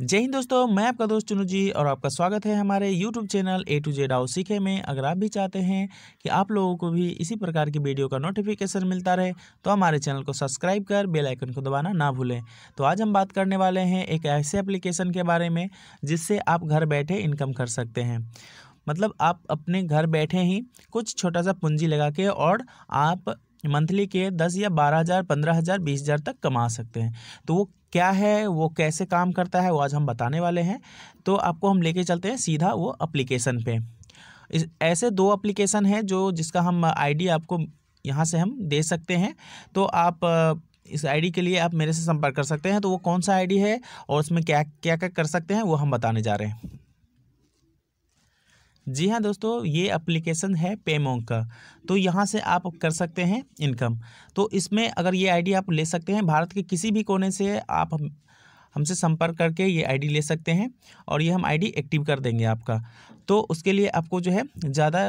जय हिंद दोस्तों मैं आपका दोस्त चुनू जी और आपका स्वागत है हमारे YouTube channel A to Z आओ सीखे में अगर आप भी चाहते हैं कि आप लोगों को भी इसी प्रकार की वीडियो का नोटिफिकेशन मिलता रहे तो हमारे चैनल को सब्सक्राइब कर बेल आइकन को दबाना ना भूलें तो आज हम बात करने वाले हैं एक ऐसे एप्लीकेशन के बारे में जिससे आप घर बैठे इनकम कर सकते हैं मतलब आप अपने घर बैठे ही कुछ छोटा सा पूंजी लगा के और आप मंथली के दस या बारह हज़ार पंद्रह हज़ार बीस हज़ार तक कमा सकते हैं तो वो क्या है वो कैसे काम करता है वो आज हम बताने वाले हैं तो आपको हम लेके चलते हैं सीधा वो अप्लीकेशन पे इस ऐसे दो अप्लीकेशन हैं जो जिसका हम आईडी आपको यहाँ से हम दे सकते हैं तो आप इस आईडी के लिए आप मेरे से संपर्क कर सकते हैं तो वो कौन सा आईडी है और उसमें क्या क्या क्या कर सकते हैं वो हम बताने जा रहे हैं जी हाँ दोस्तों ये एप्लीकेशन है पेमोंग का तो यहाँ से आप कर सकते हैं इनकम तो इसमें अगर ये आईडी आप ले सकते हैं भारत के किसी भी कोने से आप हम हमसे संपर्क करके ये आईडी ले सकते हैं और ये हम आईडी एक्टिव कर देंगे आपका तो उसके लिए आपको जो है ज़्यादा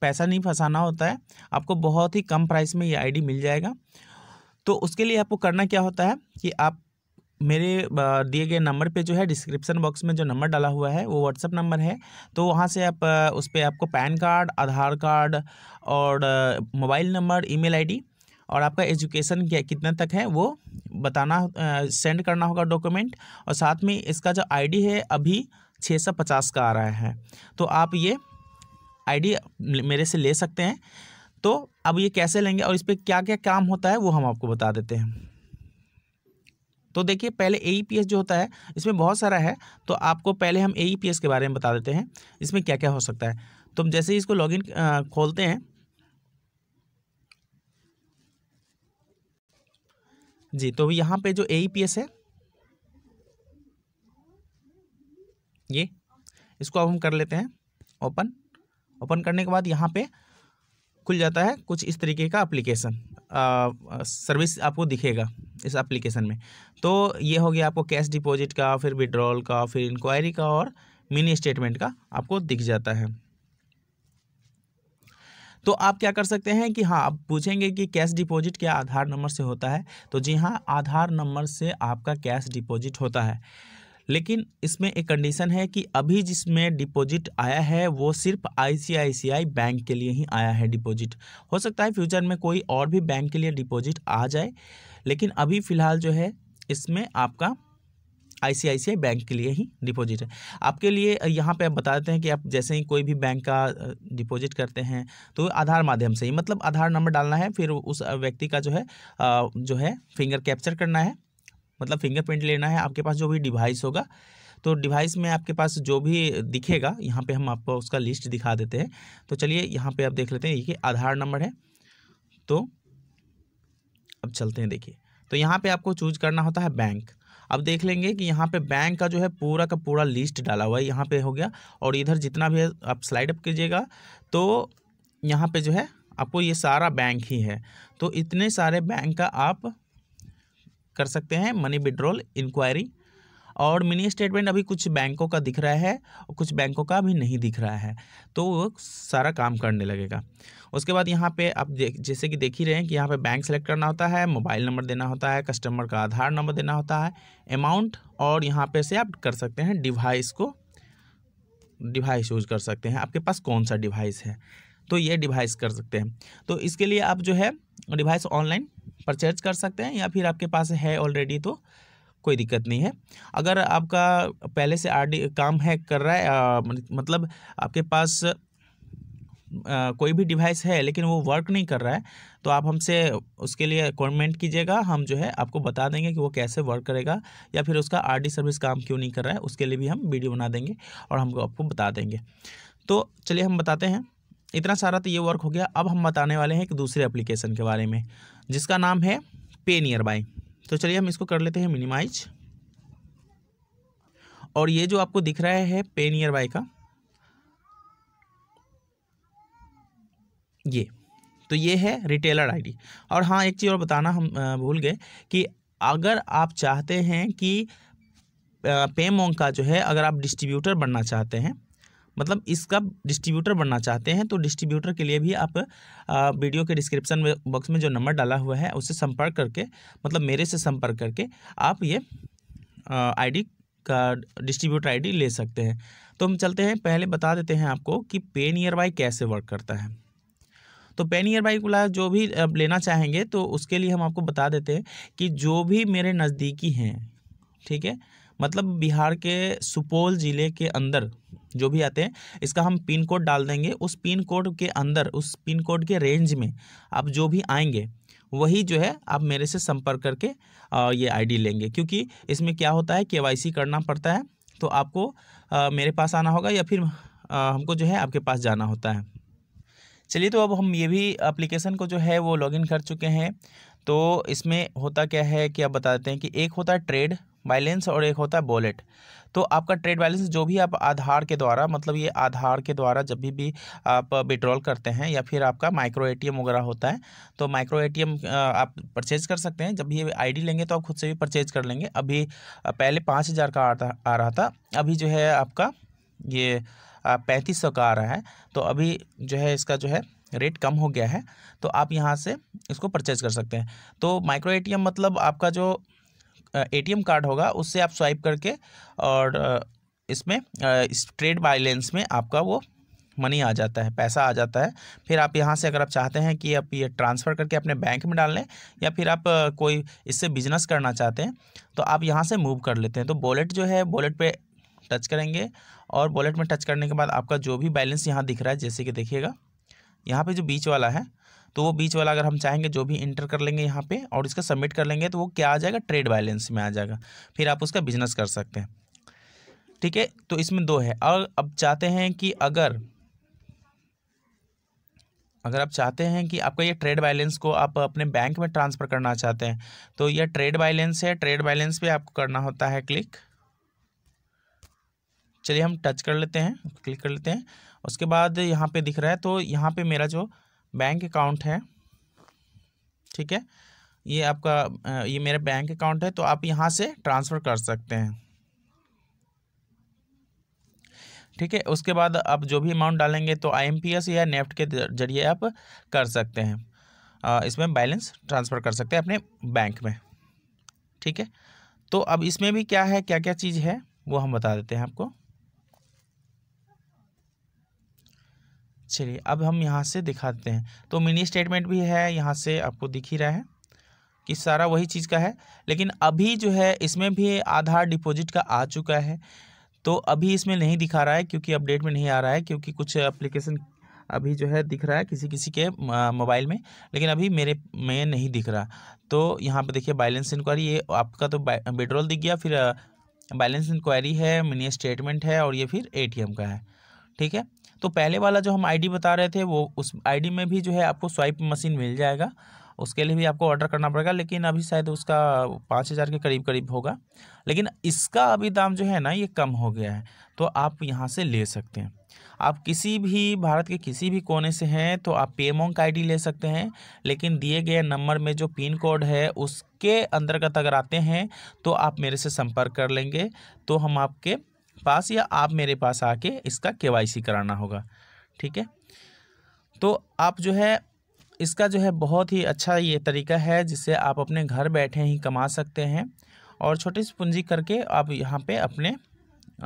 पैसा नहीं फंसाना होता है आपको बहुत ही कम प्राइस में ये आई मिल जाएगा तो उसके लिए आपको करना क्या होता है कि आप मेरे दिए गए नंबर पे जो है डिस्क्रिप्शन बॉक्स में जो नंबर डाला हुआ है वो व्हाट्सअप नंबर है तो वहाँ से आप उस पर आपको पैन कार्ड आधार कार्ड और मोबाइल नंबर ईमेल आईडी और आपका एजुकेशन क्या कितना तक है वो बताना सेंड करना होगा डॉक्यूमेंट और साथ में इसका जो आईडी है अभी छः सौ पचास का आ रहा है तो आप ये आईडी मेरे से ले सकते हैं तो अब ये कैसे लेंगे और इस पर क्या क्या काम होता है वो हम आपको बता देते हैं तो देखिए पहले ए e जो होता है इसमें बहुत सारा है तो आपको पहले हम ए e के बारे में बता देते हैं इसमें क्या क्या हो सकता है तो जैसे ही इसको लॉगिन खोलते हैं जी तो यहाँ पे जो ए e है ये इसको अब हम कर लेते हैं ओपन ओपन करने के बाद यहाँ पे खुल जाता है कुछ इस तरीके का एप्लीकेशन सर्विस आपको दिखेगा इस एप्लीकेशन में तो ये हो गया आपको कैश डिपॉजिट का फिर विड्रॉल का फिर इंक्वायरी का और मिनी स्टेटमेंट का आपको दिख जाता है तो आप क्या कर सकते हैं कि हाँ आप पूछेंगे कि कैश डिपॉजिट क्या आधार नंबर से होता है तो जी हाँ आधार नंबर से आपका कैश डिपॉजिट होता है लेकिन इसमें एक कंडीशन है कि अभी जिसमें डिपॉजिट आया है वो सिर्फ आईसीआईसीआई बैंक के लिए ही आया है डिपॉजिट हो सकता है फ्यूचर में कोई और भी बैंक के लिए डिपॉजिट आ जाए लेकिन अभी फ़िलहाल जो है इसमें आपका आईसीआईसीआई बैंक के लिए ही डिपॉजिट है आपके लिए यहाँ पे आप बता देते हैं कि आप जैसे ही कोई भी बैंक का डिपॉजिट करते हैं तो आधार माध्यम से ही मतलब आधार नंबर डालना है फिर उस व्यक्ति का जो है जो है फिंगर कैप्चर करना है मतलब फिंगरप्रिंट लेना है आपके पास जो भी डिवाइस होगा तो डिवाइस में आपके पास जो भी दिखेगा यहाँ पे हम आपको उसका लिस्ट दिखा देते हैं तो चलिए यहाँ पे आप देख लेते हैं ये आधार नंबर है तो अब चलते हैं देखिए तो यहाँ पे आपको चूज करना होता है बैंक अब देख लेंगे कि यहाँ पे बैंक का जो है पूरा का पूरा लिस्ट डाला हुआ है यहाँ पे हो गया और इधर जितना भी है आप स्लाइड अप कीजिएगा तो यहाँ पे जो है आपको ये सारा बैंक ही है तो इतने सारे बैंक का आप कर सकते हैं मनी विड्रॉल इंक्वायरी और मिनी स्टेटमेंट अभी कुछ बैंकों का दिख रहा है और कुछ बैंकों का अभी नहीं दिख रहा है तो वो सारा काम करने लगेगा उसके बाद यहाँ पे आप जैसे कि देख ही रहे हैं कि यहाँ पे बैंक सेलेक्ट करना होता है मोबाइल नंबर देना होता है कस्टमर का आधार नंबर देना होता है अमाउंट और यहाँ पे से आप कर सकते हैं डिवाइस को डिवाइस यूज कर सकते हैं आपके पास कौन सा डिवाइस है तो ये डिवाइस कर सकते हैं तो इसके लिए आप जो है डिवाइस ऑनलाइन परचेज कर सकते हैं या फिर आपके पास है ऑलरेडी तो कोई दिक्कत नहीं है अगर आपका पहले से आर काम है कर रहा है आ, मतलब आपके पास आ, कोई भी डिवाइस है लेकिन वो वर्क नहीं कर रहा है तो आप हमसे उसके लिए कमेंट कीजिएगा हम जो है आपको बता देंगे कि वो कैसे वर्क करेगा या फिर उसका आरडी सर्विस काम क्यों नहीं कर रहा है उसके लिए भी हम वीडियो बना देंगे और हमको आपको बता देंगे तो चलिए हम बताते हैं इतना सारा तो ये वर्क हो गया अब हम बताने वाले हैं एक दूसरे एप्लीकेशन के बारे में जिसका नाम है पे नियर बाय तो चलिए हम इसको कर लेते हैं मिनिमाइज और ये जो आपको दिख रहा है पे नियर बाय का ये तो ये है रिटेलर आईडी और हाँ एक चीज़ और बताना हम भूल गए कि अगर आप चाहते हैं कि पेमोंग का जो है अगर आप डिस्ट्रीब्यूटर बनना चाहते हैं मतलब इसका डिस्ट्रीब्यूटर बनना चाहते हैं तो डिस्ट्रीब्यूटर के लिए भी आप वीडियो के डिस्क्रिप्शन में बॉक्स में जो नंबर डाला हुआ है उससे संपर्क करके मतलब मेरे से संपर्क करके आप ये आईडी का डिस्ट्रीब्यूटर आईडी ले सकते हैं तो हम चलते हैं पहले बता देते हैं आपको कि पे नियर बाई कैसे वर्क करता है तो पे ईयर बाई वाला जो भी लेना चाहेंगे तो उसके लिए हम आपको बता देते हैं कि जो भी मेरे नज़दीकी हैं ठीक है मतलब बिहार के सुपौल ज़िले के अंदर जो भी आते हैं इसका हम पिन कोड डाल देंगे उस पिन कोड के अंदर उस पिन कोड के रेंज में आप जो भी आएंगे वही जो है आप मेरे से संपर्क करके ये आईडी लेंगे क्योंकि इसमें क्या होता है केवाईसी करना पड़ता है तो आपको मेरे पास आना होगा या फिर हमको जो है आपके पास जाना होता है चलिए तो अब हम ये भी एप्लीकेशन को जो है वो लॉगिन कर चुके हैं तो इसमें होता क्या है कि आप बता देते हैं कि एक होता है ट्रेड बैलेंस और एक होता है वॉलेट तो आपका ट्रेड बैलेंस जो भी आप आधार के द्वारा मतलब ये आधार के द्वारा जब भी भी आप विड्रॉल करते हैं या फिर आपका माइक्रो एटीएम वगैरह होता है तो माइक्रो एटीएम आप परचेज कर सकते हैं जब भी आईडी लेंगे तो आप खुद से भी परचेज कर लेंगे अभी पहले पाँच हज़ार का आ रहा था अभी जो है आपका ये पैंतीस सौ का आ रहा है तो अभी जो है इसका जो है रेट कम हो गया है तो आप यहाँ से इसको परचेज कर सकते हैं तो माइक्रो एटीएम मतलब आपका जो एटीएम कार्ड होगा उससे आप स्वाइप करके और इसमें इस ट्रेड बाइलेंस में आपका वो मनी आ जाता है पैसा आ जाता है फिर आप यहाँ से अगर आप चाहते हैं कि आप ये ट्रांसफ़र करके अपने बैंक में डाल लें या फिर आप कोई इससे बिजनेस करना चाहते हैं तो आप यहाँ से मूव कर लेते हैं तो बॉलेट जो है बॉलेट पे टच करेंगे और बॉलेट में टच करने के बाद आपका जो भी बैलेंस यहाँ दिख रहा है जैसे कि देखिएगा यहाँ पर जो बीच वाला है तो वो बीच वाला अगर हम चाहेंगे जो भी इंटर कर लेंगे यहाँ पे और इसका सबमिट कर लेंगे तो वो क्या आ जाएगा ट्रेड बैलेंस में आ जाएगा फिर आप उसका बिजनेस कर सकते हैं ठीक है तो इसमें दो है और अब चाहते हैं कि अगर अगर आप चाहते हैं कि आपका ये ट्रेड बैलेंस को आप अपने बैंक में ट्रांसफ़र करना चाहते हैं तो यह ट्रेड बैलेंस है ट्रेड बैलेंस पर आपको करना होता है क्लिक चलिए हम टच कर लेते हैं क्लिक कर लेते हैं उसके बाद यहाँ पे दिख रहा है तो यहाँ पे मेरा जो बैंक अकाउंट है ठीक है ये आपका ये मेरा बैंक अकाउंट है तो आप यहाँ से ट्रांसफ़र कर सकते हैं ठीक है उसके बाद आप जो भी अमाउंट डालेंगे तो आईएमपीएस या नेफ्ट e के जरिए आप कर सकते हैं इसमें बैलेंस ट्रांसफ़र कर सकते हैं अपने बैंक में ठीक है तो अब इसमें भी क्या है क्या क्या चीज़ है वो हम बता देते हैं आपको चलिए अब हम यहाँ से दिखाते हैं तो मिनी स्टेटमेंट भी है यहाँ से आपको दिख ही रहा है कि सारा वही चीज़ का है लेकिन अभी जो है इसमें भी आधार डिपॉजिट का आ चुका है तो अभी इसमें नहीं दिखा रहा है क्योंकि अपडेट में नहीं आ रहा है क्योंकि कुछ एप्लीकेशन अभी जो है दिख रहा है किसी किसी के मोबाइल में लेकिन अभी मेरे में नहीं दिख रहा तो यहाँ पर देखिए बैलेंस इंक्वायरी ये आपका तो विड्रॉल दिख गया फिर बैलेंस इंक्वायरी है मिनी स्टेटमेंट है और ये फिर एटीएम का है ठीक है तो पहले वाला जो हम आईडी बता रहे थे वो उस आईडी में भी जो है आपको स्वाइप मशीन मिल जाएगा उसके लिए भी आपको ऑर्डर करना पड़ेगा लेकिन अभी शायद उसका पाँच हज़ार के करीब करीब होगा लेकिन इसका अभी दाम जो है ना ये कम हो गया है तो आप यहाँ से ले सकते हैं आप किसी भी भारत के किसी भी कोने से हैं तो आप पेमोंग का आईडी ले सकते हैं लेकिन दिए गए नंबर में जो पिन कोड है उसके अंतर्गत अगर आते हैं तो आप मेरे से संपर्क कर लेंगे तो हम आपके पास या आप मेरे पास आके इसका के कराना होगा ठीक है तो आप जो है इसका जो है बहुत ही अच्छा ये तरीका है जिससे आप अपने घर बैठे ही कमा सकते हैं और छोटी सी पूंजी करके आप यहाँ पे अपने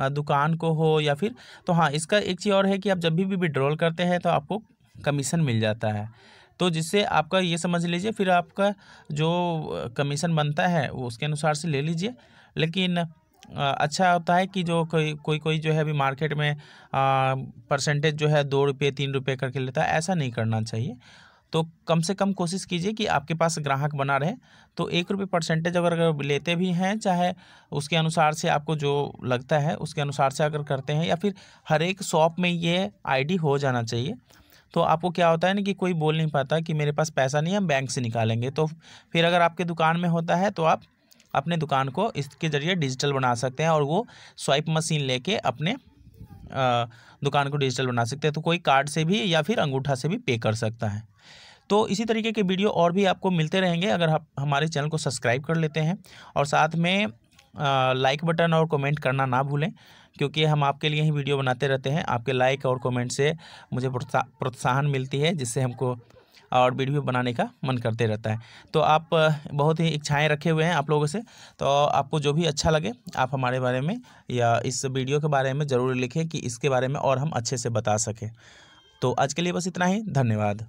दुकान को हो या फिर तो हाँ इसका एक चीज़ और है कि आप जब भी विड्रॉल करते हैं तो आपको कमीशन मिल जाता है तो जिससे आपका ये समझ लीजिए फिर आपका जो कमीशन बनता है वो उसके अनुसार से ले लीजिए लेकिन अच्छा होता है कि जो कोई कोई कोई जो है अभी मार्केट में परसेंटेज जो है दो रुपये तीन रुपये करके लेता है ऐसा नहीं करना चाहिए तो कम से कम कोशिश कीजिए कि आपके पास ग्राहक बना रहे तो एक रुपये परसेंटेज अगर अगर लेते भी हैं चाहे उसके अनुसार से आपको जो लगता है उसके अनुसार से अगर करते हैं या फिर हर एक शॉप में ये आईडी हो जाना चाहिए तो आपको क्या होता है ना कि कोई बोल नहीं पाता कि मेरे पास पैसा नहीं है हम बैंक से निकालेंगे तो फिर अगर आपके दुकान में होता है तो आप अपने दुकान को इसके ज़रिए डिजिटल बना सकते हैं और वो स्वाइप मशीन लेके अपने दुकान को डिजिटल बना सकते हैं तो कोई कार्ड से भी या फिर अंगूठा से भी पे कर सकता है तो इसी तरीके के वीडियो और भी आपको मिलते रहेंगे अगर आप हमारे चैनल को सब्सक्राइब कर लेते हैं और साथ में लाइक बटन और कमेंट करना ना भूलें क्योंकि हम आपके लिए ही वीडियो बनाते रहते हैं आपके लाइक और कमेंट से मुझे प्रोत्साहन मिलती है जिससे हमको और वीडियो बनाने का मन करते रहता है तो आप बहुत ही इच्छाएं रखे हुए हैं आप लोगों से तो आपको जो भी अच्छा लगे आप हमारे बारे में या इस वीडियो के बारे में ज़रूर लिखें कि इसके बारे में और हम अच्छे से बता सकें तो आज के लिए बस इतना ही धन्यवाद